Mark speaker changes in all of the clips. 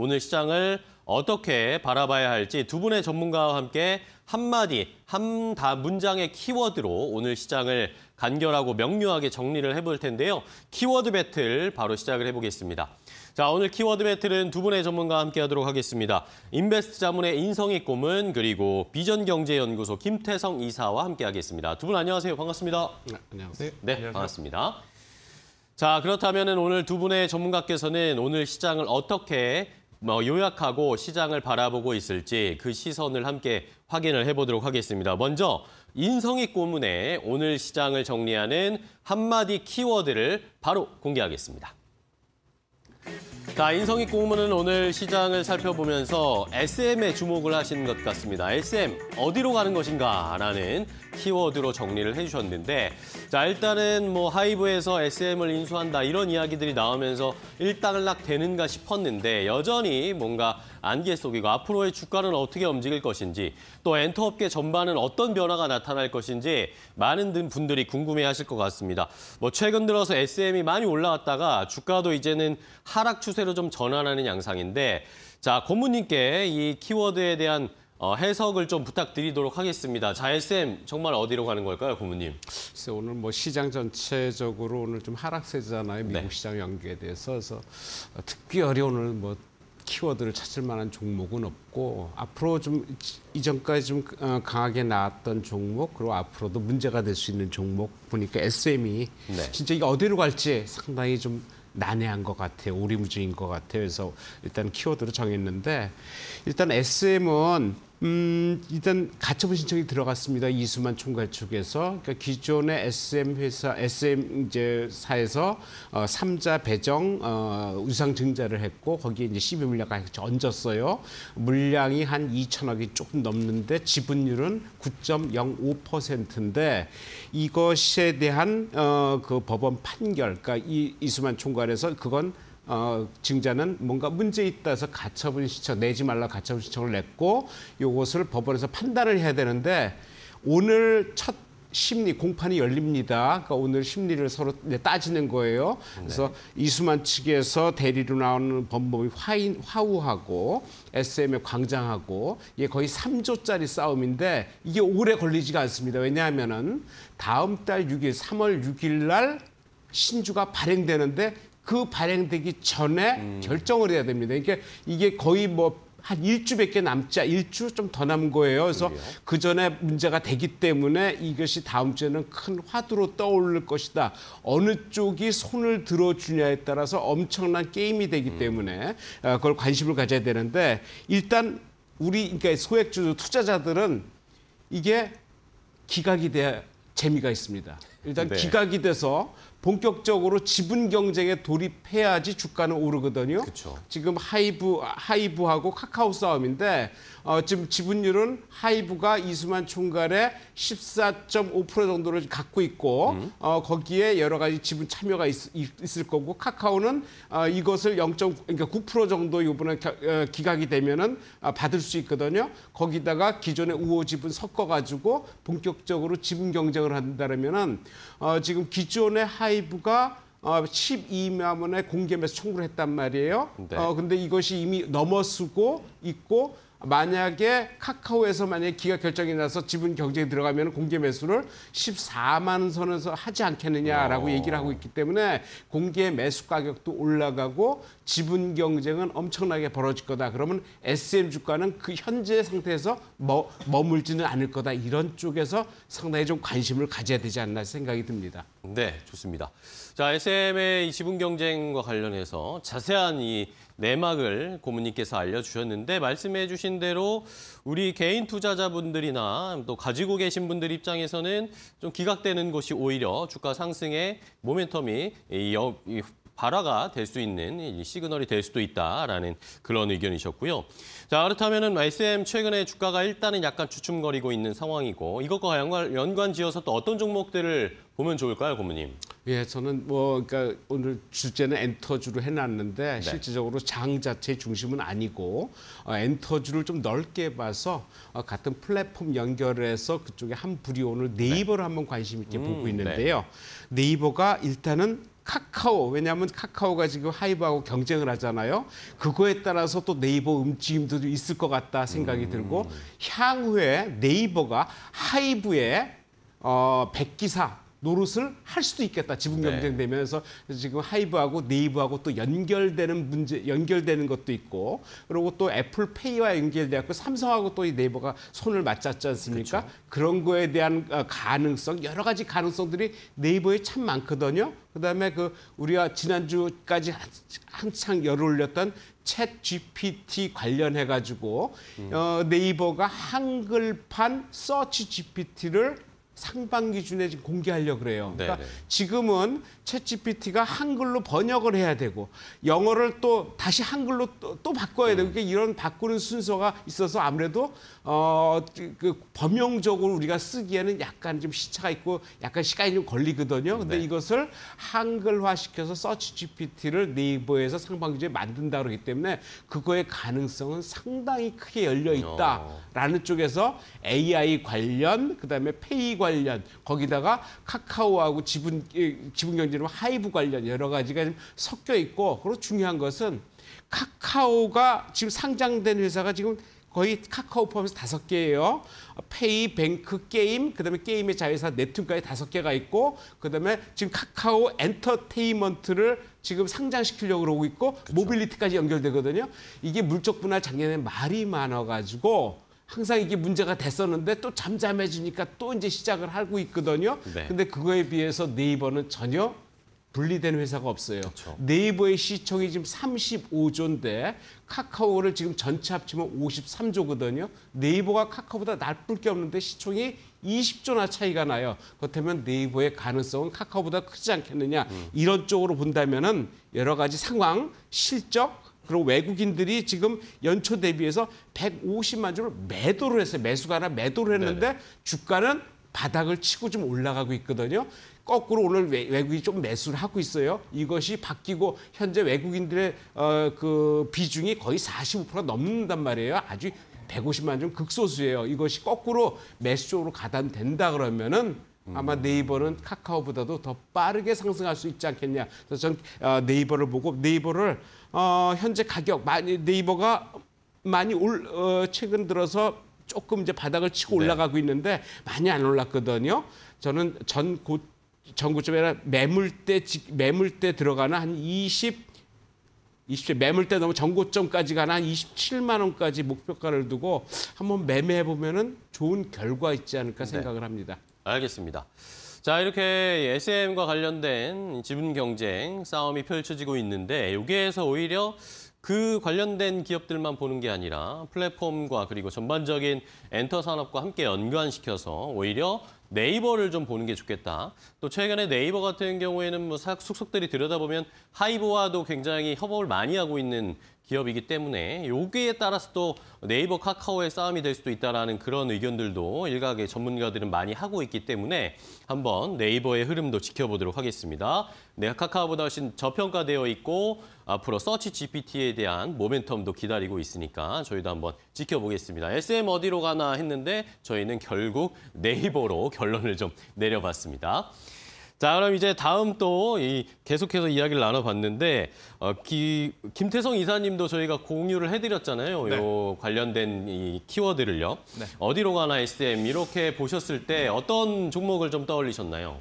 Speaker 1: 오늘 시장을 어떻게 바라봐야 할지 두 분의 전문가와 함께 한마디, 한 다 문장의 키워드로 오늘 시장을 간결하고 명료하게 정리를 해볼 텐데요. 키워드 배틀 바로 시작을 해보겠습니다. 자, 오늘 키워드 배틀은 두 분의 전문가와 함께 하도록 하겠습니다. 인베스트 자문의 인성희 꿈은 그리고 비전경제연구소 김태성 이사와 함께 하겠습니다. 두 분 안녕하세요. 반갑습니다. 네, 안녕하세요. 네, 안녕하세요. 반갑습니다. 자, 그렇다면 오늘 두 분의 전문가께서는 오늘 시장을 어떻게 뭐 요약하고 시장을 바라보고 있을지 그 시선을 함께 확인을 해보도록 하겠습니다. 먼저 인성희 고문의 오늘 시장을 정리하는 한마디 키워드를 바로 공개하겠습니다. 자, 인성이 고문은 오늘 시장을 살펴보면서 SM에 주목을 하신 것 같습니다. SM, 어디로 가는 것인가라는 키워드로 정리를 해주셨는데 자 일단은 뭐 하이브에서 SM을 인수한다 이런 이야기들이 나오면서 일단락 되는가 싶었는데 여전히 뭔가 안개 속이고 앞으로의 주가는 어떻게 움직일 것인지 또 엔터업계 전반은 어떤 변화가 나타날 것인지 많은 분들이 궁금해하실 것 같습니다. 뭐 최근 들어서 SM이 많이 올라왔다가 주가도 이제는 하락 추세로 좀 전환하는 양상인데 자, 권무님께 이 키워드에 대한 어, 해석을 좀 부탁드리도록 하겠습니다. 자일쌤, 정말 어디로 가는 걸까요, 고모님? 글쎄, 오늘 뭐 시장 전체적으로
Speaker 2: 오늘 좀 하락세잖아요. 미국 네. 시장 연계에 대해서. 그래서 특히 어려운 오늘 뭐 키워드를 찾을 만한 종목은 없고 앞으로 좀 이전까지 좀 어, 강하게 나왔던 종목 그리고 앞으로도 문제가 될 수 있는 종목 보니까 SM이 네. 진짜 이게 어디로 갈지 상당히 좀 난해한 것 같아요. 오리무중인 것 같아요. 그래서 일단 키워드로 정했는데 일단 SM은 음, 일단 가처분 신청이 들어갔습니다. 이수만 총괄 측에서 그러니까 기존의 SM 회사 SM 이제 사에서 어, 3자 배정 어, 유상 증자를 했고 거기에 이제 12물량 같이 얹었어요. 물량이 한 2천억이 조금 넘는데 지분율은 9.05%인데 이것에 대한 어, 그 법원 판결, 그러니까 이, 이수만 총괄에서 그건 어, 증자는 뭔가 문제 있다서 가처분 신청 내지 말라 가처분 신청을 냈고 요것을 법원에서 판단을 해야 되는데 오늘 첫 심리 공판이 열립니다. 그러니까 오늘 심리를 서로 따지는 거예요. 그래서 네. 이수만 측에서 대리로 나오는 법범이 화인 화우하고 SM의 광장하고 이게 거의 3조짜리 싸움인데 이게 오래 걸리지가 않습니다. 왜냐하면은 다음 달 6일 3월 6일 날 신주가 발행되는데 그 발행되기 전에 음. 결정을 해야 됩니다. 그러니까 이게 거의 뭐 한 일주밖에 남지 일주 좀 더 남은 거예요. 그래서 그 전에 문제가 되기 때문에 이것이 다음 주에는 큰 화두로 떠오를 것이다. 어느 쪽이 손을 들어주냐에 따라서 엄청난 게임이 되기 음. 때문에 음. 그걸 관심을 가져야 되는데 일단 우리 그러니까 소액주주 투자자들은 이게 기각이 돼야 재미가 있습니다. 일단 네. 기각이 돼서 본격적으로 지분 경쟁에 돌입해야지 주가는 오르거든요. 그쵸. 지금 하이브 하이브하고 카카오 싸움인데 어, 지금 지분율은 하이브가 이수만 총괄의 14.5% 정도를 갖고 있고 음. 어, 거기에 여러 가지 지분 참여가 있, 을 거고 카카오는 어, 이것을 0. 그러니까 9% 정도 이번에 어, 기각이 되면은 어, 받을 수 있거든요. 거기다가 기존의 우호 지분 섞어가지고 본격적으로 지분 경쟁을 한다면은 어, 지금 기존의 하이 하이브가 12만 원에 공개 매수 청구를 했단 말이에요. 네. 어, 데 이것이 이미 넘어서고 있고 만약에 카카오에서 만약에 기각 결정이 나서 지분 경쟁에 들어가면 공개 매수를 14만 선에서 하지 않겠느냐라고 오. 어. 얘기를 하고 있기 때문에 공개 매수 가격도 올라가고 지분 경쟁은 엄청나게 벌어질 거다. 그러면 SM 주가는 그 현재 상태에서 머, 머물지는 않을 거다. 이런 쪽에서 상당히 좀 관심을 가져야 되지 않나 생각이 듭니다.
Speaker 1: 네, 좋습니다. 자, SM의 지분 경쟁과 관련해서 자세한 이 내막을 고문님께서 알려주셨는데 말씀해 주신 대로 우리 개인 투자자분들이나 또 가지고 계신 분들 입장에서는 좀 기각되는 것이 오히려 주가 상승의 모멘텀이 발화가 될 수 있는 시그널이 될 수도 있다라는 그런 의견이셨고요. 자그렇다면 SM 최근에 주가가 일단은 약간 주춤거리고 있는 상황이고 이것과 연관, 연관지어서 또 어떤 종목들을 보면 좋을까요, 고모님? 예, 저는
Speaker 2: 뭐 그러니까 오늘 주제는 엔터주로 해놨는데 네. 실질적으로 장 자체 중심은 아니고 어, 엔터주를 좀 넓게 봐서 어, 같은 플랫폼 연결해서 그쪽에 한 부류 오늘 네. 네이버를 네. 한번 관심 있게 음, 보고 네. 있는데요. 네. 네이버가 일단은 카카오 왜냐하면 카카오가 지금 하이브하고 경쟁을 하잖아요. 그거에 따라서 또 네이버 움직임도 있을 것 같다 생각이 음. 들고 향후에 네이버가 하이브의 어, 백기사 노릇을 할 수도 있겠다. 지분 네. 경쟁되면서 지금 하이브하고 네이버하고 또 연결되는 문제, 연결되는 것도 있고 그리고 또 애플페이와 연결돼갖고 삼성하고 또 이 네이버가 손을 맞잡지 않습니까? 그렇죠. 그런 거에 대한 어, 가능성, 여러 가지 가능성들이 네이버에 참 많거든요. 그다음에 그 우리가 지난주까지 한창 열을 올렸던 챗 GPT 관련해 가지고 음. 어, 네이버가 한글판 서치 GPT를 상반기 준에 지금 공개하려 고 그래요. 네, 그러니까 네. 지금은 채 g 피티가 한글로 번역을 해야 되고 영어를 또 다시 한글로 또, 또 바꿔야 되고 그러니까 이런 바꾸는 순서가 있어서 아무래도 어그 범용적으로 우리가 쓰기에는 약간 좀 시차가 있고 약간 시간이 좀 걸리거든요. 근데 네. 이것을 한글화 시켜서 서치 GPT를 네이버에서 상반기에 만든다 그러기 때문에 그거의 가능성은 상당히 크게 열려 있다라는 어. 쪽에서 AI 관련 그다음에 페이 관련 관련 거기다가 카카오하고 지분 지분 경제로 하이브 관련 여러 가지가 좀 섞여 있고 그리고 중요한 것은 카카오가 지금 상장된 회사가 지금 거의 카카오 포함해서 다섯 개예요. 페이, 뱅크, 게임, 그다음에 게임의 자회사 넵튠까지 다섯 개가 있고 그다음에 지금 카카오 엔터테인먼트를 지금 상장시키려고 그러고 있고 그쵸. 그렇죠. 모빌리티까지 연결되거든요. 이게 물적 분할 작년에 말이 많아가지고 항상 이게 문제가 됐었는데 또 잠잠해지니까 또 이제 시작을 하고 있거든요. 네. 근데 그거에 비해서 네이버는 전혀 분리된 회사가 없어요. 그렇 네이버의 시총이 지금 35조인데 카카오를 지금 전체 합치면 53조거든요. 네이버가 카카오보다 나쁠 게 없는데 시총이 20조나 차이가 나요. 그렇다면 네이버의 가능성은 카카오보다 크지 않겠느냐. 음. 이런 쪽으로 본다면 은 여러 가지 상황, 실적, 그리고 외국인들이 지금 연초 대비해서 150만 주를 매도를 했어요. 매수가 아니라 매도를 했는데 네네. 주가는 바닥을 치고 좀 올라가고 있거든요. 거꾸로 오늘 외국이 인좀 매수를 하고 있어요. 이것이 바뀌고 현재 외국인들의 어, 그 비중이 거의 45% 넘는단 말이에요. 아주 150만 좀 극소수예요. 이것이 거꾸로 매수 쪽으로 가담된다 그러면은 아마 네이버는 카카오보다도 더 빠르게 상승할 수 있지 않겠냐. 그래서 전 어, 네이버를 보고 네이버를 어, 현재 가격 많이 네이버가 많이 올 어, 최근 들어서 조금 이제 바닥을 치고 네. 올라가고 네. 있는데 많이 안 올랐거든요. 저는 전 고, 전고점에아매물때매물때 들어가는 한 20. 20세 매물때 너무 전고점까지 가는 한 27만 원까지 목표가를 두고 한번 매매해 보면은 좋은 결과 있지
Speaker 1: 않을까 네. 생각을 네. 합니다. 알겠습니다. 자 이렇게 SM과 관련된 지분 경쟁 싸움이 펼쳐지고 있는데 여기에서 오히려 그 관련된 기업들만 보는 게 아니라 플랫폼과 그리고 전반적인 엔터 산업과 함께 연관시켜서 오히려 네이버를 좀 보는 게 좋겠다. 또 최근에 네이버 같은 경우에는 뭐 속속들이 들여다보면 하이브와도 굉장히 협업을 많이 하고 있는 기업이기 때문에 여기에 따라서 또 네이버 카카오의 싸움이 될 수도 있다라는 그런 의견들도 일각의 전문가들은 많이 하고 있기 때문에 한번 네이버의 흐름도 지켜보도록 하겠습니다. 내가 네, 카카오보다 훨씬 저평가되어 있고 앞으로 서치 GPT에 대한 모멘텀도 기다리고 있으니까 저희도 한번 지켜보겠습니다. SM 어디로 가나 했는데 저희는 결국 네이버로 결론을 좀 내려봤습니다. 자, 그럼 이제 다음 또 이 계속해서 이야기를 나눠봤는데 어, 기, 김태성 이사님도 저희가 공유를 해드렸잖아요. 네. 요 관련된 이 키워드를요. 네. 어디로 가나 SM 이렇게
Speaker 3: 보셨을 때 어떤 종목을 좀 떠올리셨나요?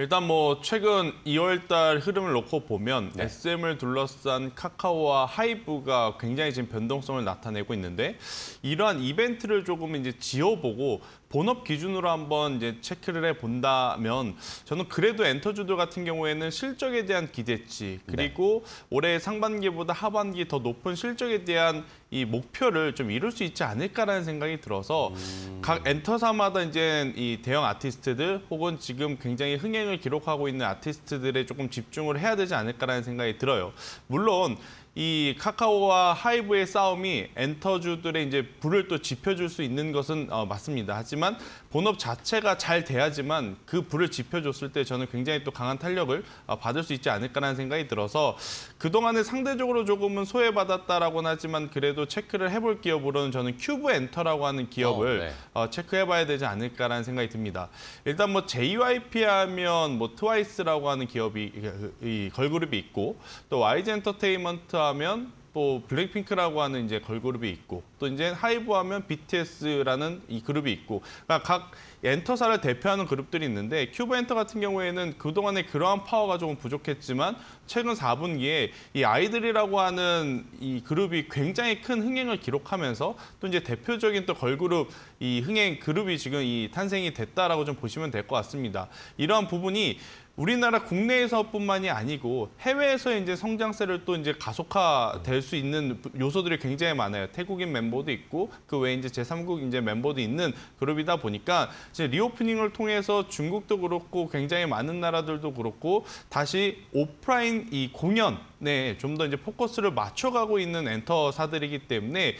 Speaker 3: 일단 뭐 최근 2월달 흐름을 놓고 보면 네. SM을 둘러싼 카카오와 하이브가 굉장히 지금 변동성을 나타내고 있는데 이러한 이벤트를 조금 이제 지어보고 본업 기준으로 한번 이제 체크를 해 본다면 저는 그래도 엔터주들 같은 경우에는 실적에 대한 기대치 그리고 네. 올해 상반기보다 하반기 더 높은 실적에 대한 이 목표를 좀 이룰 수 있지 않을까라는 생각이 들어서 음. 각 엔터사마다 이제 이 대형 아티스트들 혹은 지금 굉장히 흥행을 기록하고 있는 아티스트들에 조금 집중을 해야 되지 않을까라는 생각이 들어요. 물론 이 카카오와 하이브의 싸움이 엔터주들의 이제 불을 또 지펴줄 수 있는 것은 어, 맞습니다. 하지만 본업 자체가 잘 돼야지만 그 불을 지펴줬을 때 저는 굉장히 또 강한 탄력을 어, 받을 수 있지 않을까라는 생각이 들어서 그동안에 상대적으로 조금은 소외받았다라고는 하지만 그래도 체크를 해볼 기업으로는 저는 큐브 엔터라고 하는 기업을 어, 네. 어, 체크해봐야 되지 않을까라는 생각이 듭니다. 일단 뭐 JYP 하면 뭐 트와이스라고 하는 기업이 이, 이 걸그룹이 있고 또 YG 엔터테인먼트 하면 또 블랙핑크라고 하는 이제 걸그룹이 있고 또 이제 하이브 하면 BTS라는 이 그룹이 있고 그러니까 각 엔터사를 대표하는 그룹들이 있는데 큐브 엔터 같은 경우에는 그동안의 그러한 파워가 조금 부족했지만 최근 4분기에 이 아이들이라고 하는 이 그룹이 굉장히 큰 흥행을 기록하면서 또 이제 대표적인 또 걸그룹 이 흥행 그룹이 지금 이 탄생이 됐다라고 좀 보시면 될 것 같습니다. 이러한 부분이 우리나라 국내에서뿐만이 아니고 해외에서 이제 성장세를 또 이제 가속화될 수 있는 요소들이 굉장히 많아요. 태국인 멤버도 있고 그 외에 이제 제3국 이제 멤버도 있는 그룹이다 보니까 이제 리오프닝을 통해서 중국도 그렇고 굉장히 많은 나라들도 그렇고 다시 오프라인 이 공연에 좀 더 이제 포커스를 맞춰가고 있는 엔터사들이기 때문에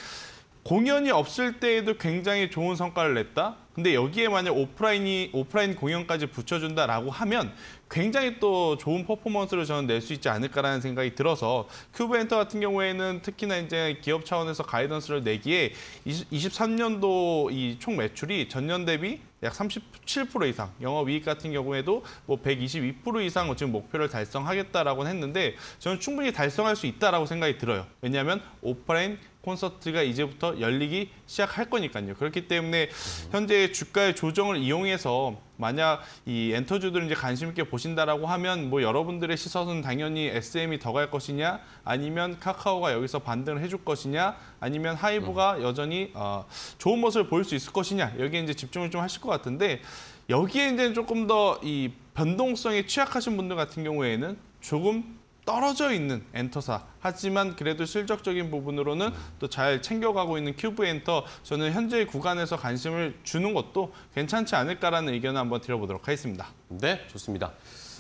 Speaker 3: 공연이 없을 때에도 굉장히 좋은 성과를 냈다. 근데 여기에 만약 오프라인이 오프라인 공연까지 붙여준다라고 하면 굉장히 또 좋은 퍼포먼스를 저는 낼 수 있지 않을까라는 생각이 들어서 큐브 엔터 같은 경우에는 특히나 이제 기업 차원에서 가이던스를 내기에 23년도 이 총 매출이 전년 대비 약 37% 이상, 영업이익 같은 경우에도 뭐 122% 이상 지금 목표를 달성하겠다라고 했는데 저는 충분히 달성할 수 있다라고 생각이 들어요. 왜냐하면 오프라인 콘서트가 이제부터 열리기 시작할 거니까요. 그렇기 때문에 현재 주가의 조정을 이용해서 만약 이 엔터주들을 이제 관심 있게 보신다라고 하면 뭐 여러분들의 시선은 당연히 SM이 더 갈 것이냐 아니면 카카오가 여기서 반등을 해줄 것이냐 아니면 하이브가 음. 여전히 어, 좋은 모습을 보일 수 있을 것이냐 여기에 이제 집중을 좀 하실 것 같은데 여기에 이제 조금 더 이 변동성에 취약하신 분들 같은 경우에는 조금 떨어져 있는 엔터사 하지만 그래도 실적적인 부분으로는 또 잘 챙겨가고 있는 큐브 엔터 저는 현재 구간에서 관심을 주는 것도 괜찮지 않을까라는 의견을 한번 드려보도록 하겠습니다. 네, 좋습니다.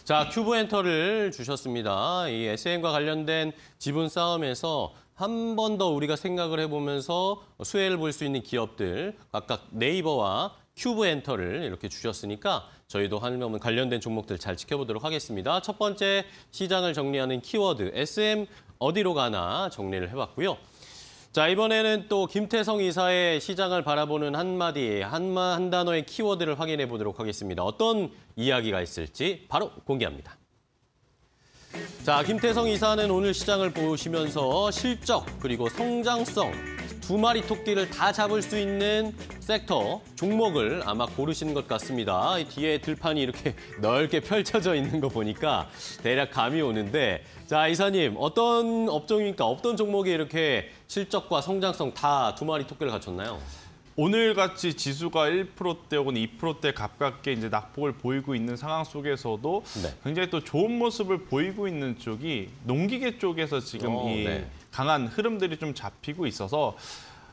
Speaker 3: 자, 큐브 엔터를
Speaker 1: 주셨습니다. 이 SN과 관련된 지분 싸움에서 한 번 더 우리가 생각을 해보면서 수혜를 볼 수 있는 기업들, 각각 네이버와 큐브 엔터를 이렇게 주셨으니까 저희도 한명은 관련된 종목들 잘 지켜보도록 하겠습니다. 첫 번째 시장을 정리하는 키워드 SM 어디로 가나 정리를 해봤고요. 자 이번에는 또 김태성 이사의 시장을 바라보는 한마디, 한마, 한 단어의 키워드를 확인해 보도록 하겠습니다. 어떤 이야기가 있을지 바로 공개합니다. 자 김태성 이사는 오늘 시장을 보시면서 실적 그리고 성장성 두 마리 토끼를 다 잡을 수 있는 섹터, 종목을 아마 고르시는 것 같습니다. 뒤에 들판이 이렇게 넓게 펼쳐져 있는 거 보니까 대략 감이 오는데 자 이사님 어떤 업종입니까? 어떤 종목이 이렇게 실적과
Speaker 3: 성장성 다 두 마리 토끼를 갖췄나요? 오늘같이 지수가 1%대 혹은 2%대 가깝게 이제 낙폭을 보이고 있는 상황 속에서도 네. 굉장히 또 좋은 모습을 보이고 있는 쪽이 농기계 쪽에서 지금 어, 이 네. 강한 흐름들이 좀 잡히고 있어서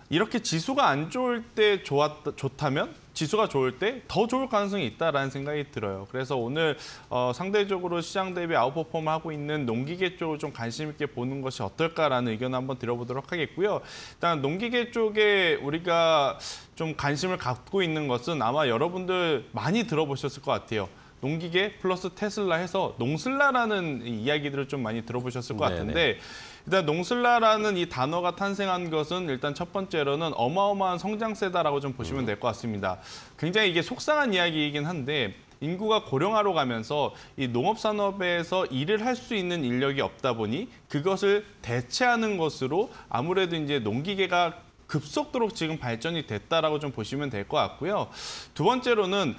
Speaker 3: 이렇게 지수가 안 좋을 때 좋았, 좋다면 지수가 좋을 때 더 좋을 가능성이 있다라는 생각이 들어요. 그래서 오늘 어, 상대적으로 시장 대비 아웃퍼폼하고 있는 농기계 쪽을 좀 관심 있게 보는 것이 어떨까라는 의견을 한번 들어보도록 하겠고요. 일단 농기계 쪽에 우리가 좀 관심을 갖고 있는 것은 아마 여러분들 많이 들어보셨을 것 같아요. 농기계 플러스 테슬라 해서 농슬라라는 이야기들을 좀 많이 들어보셨을 것 네, 네. 같은데 네네. 일단 농슬라라는 이 단어가 탄생한 것은 일단 첫 번째로는 어마어마한 성장세다라고 좀 보시면 될 것 같습니다. 굉장히 이게 속상한 이야기이긴 한데 인구가 고령화로 가면서 이 농업 산업에서 일을 할 수 있는 인력이 없다 보니 그것을 대체하는 것으로 아무래도 이제 농기계가 급속도로 지금 발전이 됐다라고 좀 보시면 될 것 같고요. 두 번째로는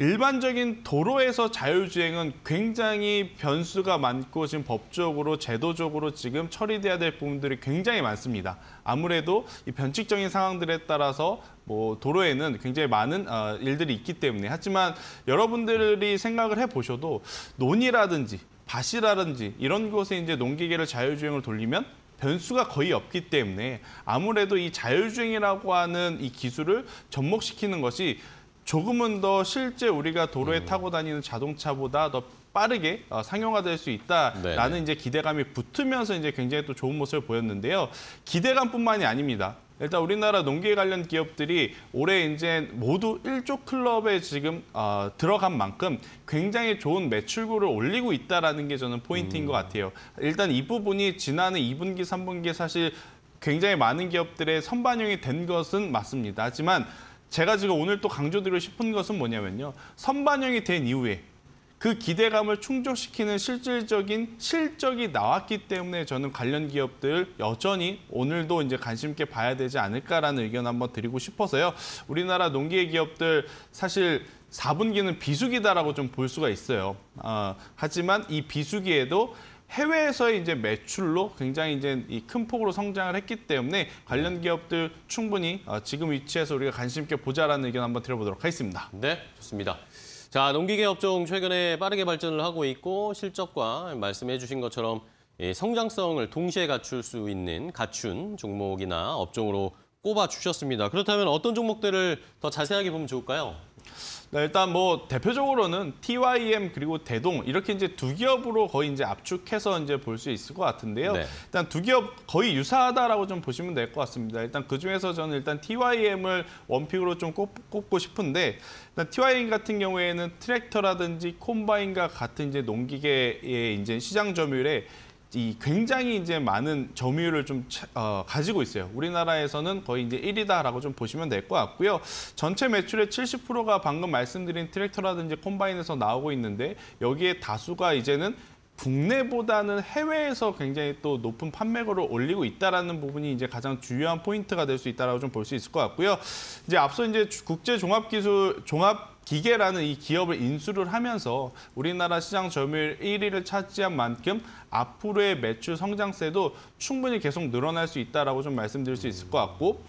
Speaker 3: 일반적인 도로에서 자율주행은 굉장히 변수가 많고 지금 법적으로 제도적으로 지금 처리돼야 될 부분들이 굉장히 많습니다. 아무래도 이 변칙적인 상황들에 따라서 뭐 도로에는 굉장히 많은 어, 일들이 있기 때문에 하지만 여러분들이 생각을 해보셔도 논이라든지 밭이라든지 이런 곳에 이제 농기계를 자율주행을 돌리면 변수가 거의 없기 때문에 아무래도 이 자율주행이라고 하는 이 기술을 접목시키는 것이 조금은 더 실제 우리가 도로에 음. 타고 다니는 자동차보다 더 빠르게 어, 상용화될 수 있다라는 네네. 이제 기대감이 붙으면서 이제 굉장히 또 좋은 모습을 보였는데요. 기대감뿐만이 아닙니다. 일단 우리나라 농기 관련 기업들이 올해 이제 모두 1조 클럽에 지금 어, 들어간 만큼 굉장히 좋은 매출구를 올리고 있다라는 게 저는 포인트인 음. 것 같아요. 일단 이 부분이 지난해 2분기, 3분기 사실 굉장히 많은 기업들의 선반영이 된 것은 맞습니다. 하지만 제가 지금 오늘 또 강조드리고 싶은 것은 뭐냐면요. 선반영이 된 이후에 그 기대감을 충족시키는 실질적인 실적이 나왔기 때문에 저는 관련 기업들 여전히 오늘도 이제 관심 있게 봐야 되지 않을까라는 의견 한번 드리고 싶어서요. 우리나라 농기계 기업들 사실 4분기는 비수기다라고 좀 볼 수가 있어요. 어, 하지만 이 비수기에도 해외에서의 이제 매출로 굉장히 이제 이 큰 폭으로 성장을 했기 때문에 관련 네. 기업들 충분히 어, 지금 위치에서 우리가 관심 있게 보자라는 의견 한번 드려보도록 하겠습니다. 네, 좋습니다. 자, 농기계 업종 최근에 빠르게 발전을 하고 있고 실적과
Speaker 1: 말씀해 주신 것처럼 성장성을 동시에 갖출 수 있는 갖춘 종목이나 업종으로 꼽아 주셨습니다. 그렇다면 어떤 종목들을 더 자세하게 보면 좋을까요?
Speaker 3: 네, 일단 뭐 대표적으로는 TYM 그리고 대동 이렇게 이제 두 기업으로 거의 이제 압축해서 이제 볼 수 있을 것 같은데요. 네. 일단 두 기업 거의 유사하다라고 좀 보시면 될 것 같습니다. 일단 그 중에서 저는 일단 TYM을 원픽으로 좀 꼽, 고 싶은데 TYM 같은 경우에는 트랙터라든지 콤바인과 같은 이제 농기계의 이제 시장 점유율에 이 굉장히 이제 많은 점유율을 좀 차, 어, 가지고 있어요. 우리나라에서는 거의 이제 1위다라고 좀 보시면 될 것 같고요. 전체 매출의 70%가 방금 말씀드린 트랙터라든지 콤바인에서 나오고 있는데 여기에 다수가 이제는 국내보다는 해외에서 굉장히 또 높은 판매고를 올리고 있다라는 부분이 이제 가장 중요한 포인트가 될 수 있다라고 좀 볼 수 있을 것 같고요. 이제 앞서 이제 국제 종합 기술 종합 기계라는 이 기업을 인수를 하면서 우리나라 시장 점유율 1위를 차지한 만큼 앞으로의 매출 성장세도 충분히 계속 늘어날 수 있다라고 좀 말씀드릴 수 있을 것 같고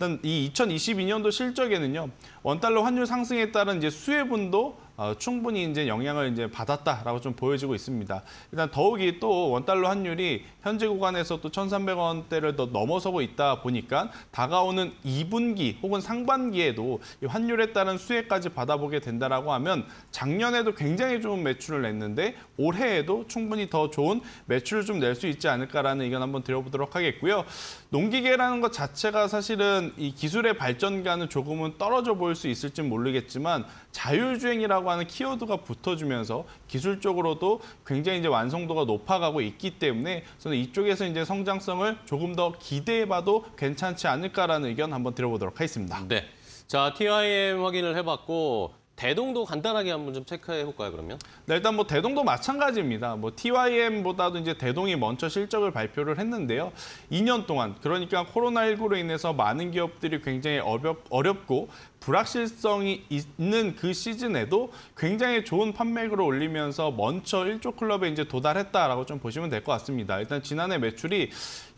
Speaker 3: 일단 이 2022년도 실적에는요. 원달러 환율 상승에 따른 이제 수혜분도 어, 충분히 이제 영향을 이제 받았다라고 좀 보여지고 있습니다. 일단 더욱이 또 원달러 환율이 현재 구간에서 또 1,300원대를 더 넘어서고 있다 보니까 다가오는 2분기 혹은 상반기에도 이 환율에 따른 수혜까지 받아보게 된다라고 하면 작년에도 굉장히 좋은 매출을 냈는데 올해에도 충분히 더 좋은 매출을 좀 낼 수 있지 않을까라는 의견 한번 드려보도록 하겠고요. 농기계라는 것 자체가 사실은 이 기술의 발전과는 조금은 떨어져 보일 수 있을지 모르겠지만 자율주행이라고 하는 키워드가 붙어주면서 기술적으로도 굉장히 이제 완성도가 높아가고 있기 때문에 저는 이쪽에서 이제 성장성을 조금 더 기대해봐도 괜찮지 않을까라는 의견 한번 드려보도록 하겠습니다. 네. 자, TIM 확인을 해봤고 대동도 간단하게 한번 좀 체크해 볼까요, 그러면? 네, 일단 뭐 대동도 마찬가지입니다. 뭐 TYM보다도 이제 대동이 먼저 실적을 발표를 했는데요. 2년 동안 그러니까 코로나19로 인해서 많은 기업들이 굉장히 어렵, 어렵고 불확실성이 있는 그 시즌에도 굉장히 좋은 판매액으로 올리면서 먼저 1조 클럽에 이제 도달했다라고 좀 보시면 될 것 같습니다. 일단 지난해 매출이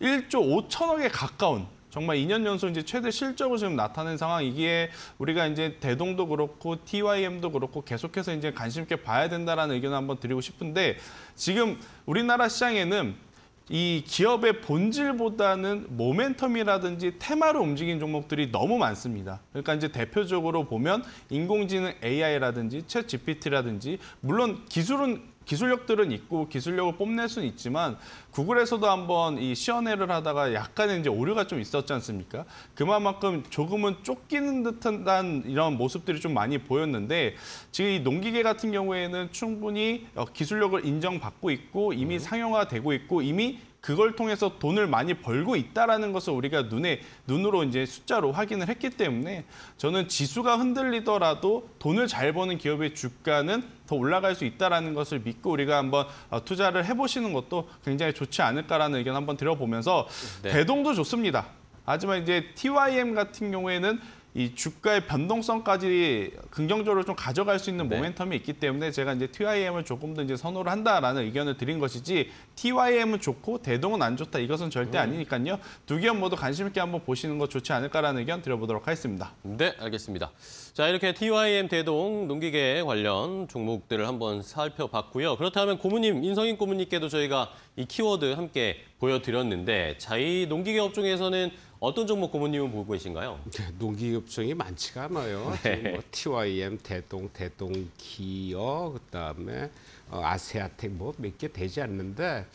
Speaker 3: 1조 5천억에 가까운 정말 2년 연속 이제 최대 실적을 지금 나타낸 상황이기에 우리가 이제 대동도 그렇고 TYM도 그렇고 계속해서 이제 관심 있게 봐야 된다라는 의견을 한번 드리고 싶은데 지금 우리나라 시장에는 이 기업의 본질보다는 모멘텀이라든지 테마로 움직인 종목들이 너무 많습니다. 그러니까 이제 대표적으로 보면 인공지능 AI라든지 챗 GPT라든지 물론 기술은 기술력들은 있고 기술력을 뽐낼 수는 있지만 구글에서도 한번 이 시연회를 하다가 약간의 이제 오류가 좀 있었지 않습니까? 그만큼 조금은 쫓기는 듯한 이런 모습들이 좀 많이 보였는데 지금 이 농기계 같은 경우에는 충분히 어, 기술력을 인정받고 있고 이미 상용화되고 있고 이미 그걸 통해서 돈을 많이 벌고 있다라는 것을 우리가 눈에 눈으로 이제 숫자로 확인을 했기 때문에 저는 지수가 흔들리더라도 돈을 잘 버는 기업의 주가는 더 올라갈 수 있다라는 것을 믿고 우리가 한번 어, 투자를 해보시는 것도 굉장히 좋지 않을까라는 의견 한번 들어보면서 네. 배동도 좋습니다. 하지만 이제 TYM 같은 경우에는 이 주가의 변동성까지 긍정적으로 좀 가져갈 수 있는 네. 모멘텀이 있기 때문에 제가 이제 TYM을 조금 더 이제 선호를 한다라는 의견을 드린 것이지 TYM은 좋고 대동은 안 좋다 이것은 절대 음. 아니니까요. 두 기업 모두 관심 있게 한번 보시는 것 좋지 않을까라는 의견 드려보도록 하겠습니다.
Speaker 1: 네, 알겠습니다. 자, 이렇게 TYM 대동 농기계 관련 종목들을 한번 살펴봤고요. 그렇다면 고모님, 인성인 고모님께도 저희가 이 키워드 함께 보여드렸는데 자 이 농기계 업종에서는 어떤 종목 고모님은 보고 계신가요? 네, 농기업종이 많지가 않아요. 네. 뭐 TYM,
Speaker 2: 대동, 대동기어, 그다음에 어, 아세아텍 뭐 몇 개 되지 않는데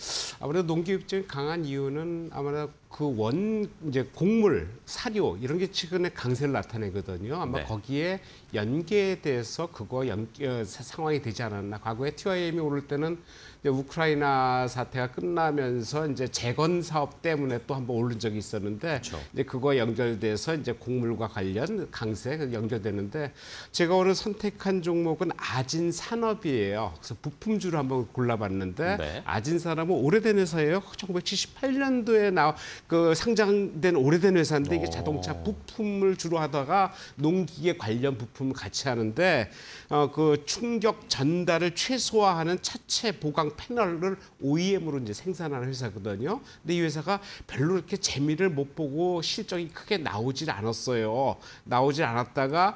Speaker 2: 아무래도 농기업종이 강한 이유는 아무래도 그원 이제 곡물, 사료 이런 게 최근에 강세를 나타내거든요. 아마 네. 거기에 연계돼서 그거 연 어, 상황이 되지 않았나. 과거에 TYM이 오를 때는 이제 우크라이나 사태가 끝나면서 이제 재건 사업 때문에 또 한번 오른 적이 있었는데 그렇죠. 이제 그거 연결돼서 이제 곡물과 관련 강세 연결되는데 제가 오늘 선택한 종목은 아진 산업이에요. 그래서 부품주를 한번 골라봤는데 네. 아진 산업은 오래된 회사예요. 1978년도에 나와 그 상장된 오래된 회사인데 이게 어. 자동차 부품을 주로 하다가 농기계 관련 부품을 같이 하는데 어, 그 충격 전달을 최소화하는 차체 보강 패널을 OEM으로 이제 생산하는 회사거든요. 근데 이 회사가 별로 이렇게 재미를 못 보고 실적이 크게 나오질 않았어요. 나오질 않았다가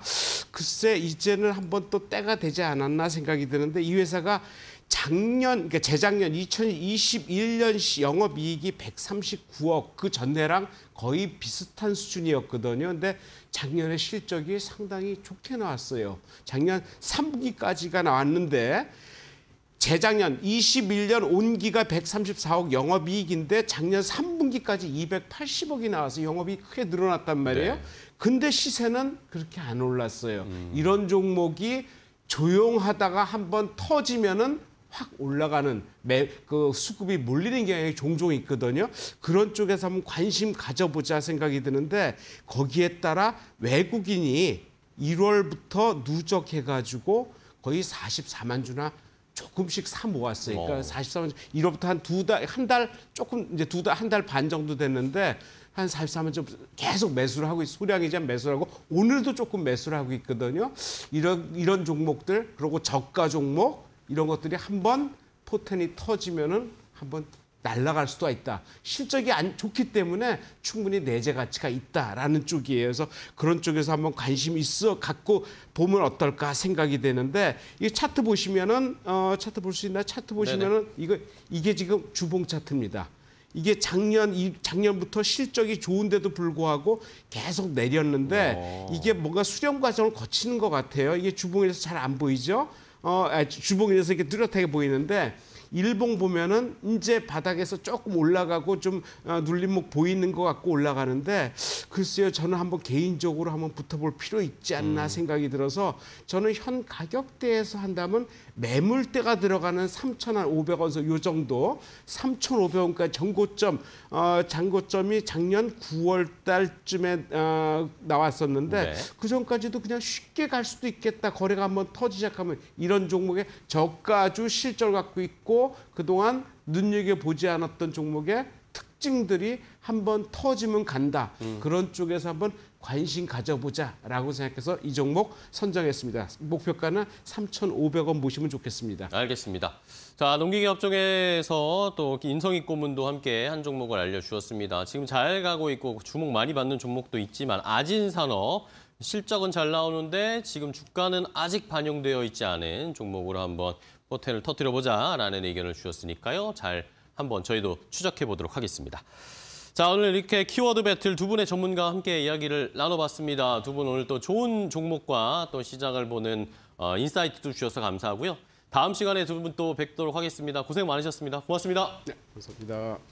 Speaker 2: 글쎄 이제는 한번 또 때가 되지 않았나 생각이 드는데 이 회사가 작년 그러니까 재작년 2021년 영업 이익이 139억 그 전해랑 거의 비슷한 수준이었거든요. 근데 작년에 실적이 상당히 좋게 나왔어요. 작년 3분기까지가 나왔는데 재작년 21년 온기가 134억 영업이익인데 작년 3분기까지 280억이 나와서 영업이 크게 늘어났단 말이에요. 네. 근데 시세는 그렇게 안 올랐어요. 음. 이런 종목이 조용하다가 한번 터지면은 확 올라가는 매, 그 수급이 몰리는 경향이 종종 있거든요. 그런 쪽에서 한번 관심 가져보자 생각이 드는데 거기에 따라 외국인이 1월부터 누적해가지고 거의 44만 주나 조금씩 사 모았으니까 어. 44만 주, 1월부터 한 두 달, 한 달 조금 이제 두 달, 한 달 반 정도 됐는데 한 43만 점 계속 매수를 하고 소량이자 매수를 하고 오늘도 조금 매수를 하고 있거든요. 이런 이런 종목들 그리고 저가 종목 이런 것들이 한번 포텐이 터지면은 한번 날아갈 수도 있다. 실적이 안 좋기 때문에 충분히 내재 가치가 있다라는 쪽이에요. 그래서 그런 쪽에서 한번 관심 있어 갖고 보면 어떨까 생각이 되는데 이 차트 보시면은 어 차트 볼 수 있나? 차트 보시면은 이거 이게 지금 주봉 차트입니다. 이게 작년 이 작년부터 실적이 좋은데도 불구하고 계속 내렸는데 오. 어. 이게 뭔가 수렴 과정을 거치는 것 같아요. 이게 주봉에서 잘 안 보이죠? 어, 아, 주봉이 돼서 이렇게 뚜렷하게 보이는데 일봉 보면은 이제 바닥에서 조금 올라가고 좀 어, 눌림목 보이는 것 같고 올라가는데 글쎄요 저는 한번 개인적으로 한번 붙어볼 필요 있지 않나 음. 생각이 들어서 저는 현 가격대에서 한다면 매물대가 들어가는 3,500원에서 요 정도 3,500원까지 전고점 어, 장고점이 작년 9월 달쯤에 어, 나왔었는데 네. 그 전까지도 그냥 쉽게 갈 수도 있겠다 거래가 한번 터지작하면 이런 종목에 저가주 실절 갖고 있고 그동안 눈여겨보지 않았던 종목의 특징들이 한번 터지면 간다. 음. 그런 쪽에서 한번 관심 가져보자라고 생각해서 이 종목 선정했습니다. 목표가는 3,500원 보시면 좋겠습니다.
Speaker 1: 알겠습니다. 자, 농기계 업종에서 또 인성익 고문도 함께 한 종목을 알려주었습니다. 지금 잘 가고 있고 주목 많이 받는 종목도 있지만 아진산업 실적은 잘 나오는데 지금 주가는 아직 반영되어 있지 않은 종목으로 한번 호텔을 터뜨려 보자라는 의견을 주셨으니까요. 잘 한번 저희도 추적해 보도록 하겠습니다. 자, 오늘 이렇게 키워드 배틀 두 분의 전문가와 함께 이야기를 나눠봤습니다. 두 분 오늘 또 좋은 종목과 또시작을 보는 어, 인사이트도 주셔서 감사하고요. 다음 시간에 두 분 또 뵙도록 하겠습니다. 고생 많으셨습니다. 고맙습니다. 네,
Speaker 2: 감사합니다.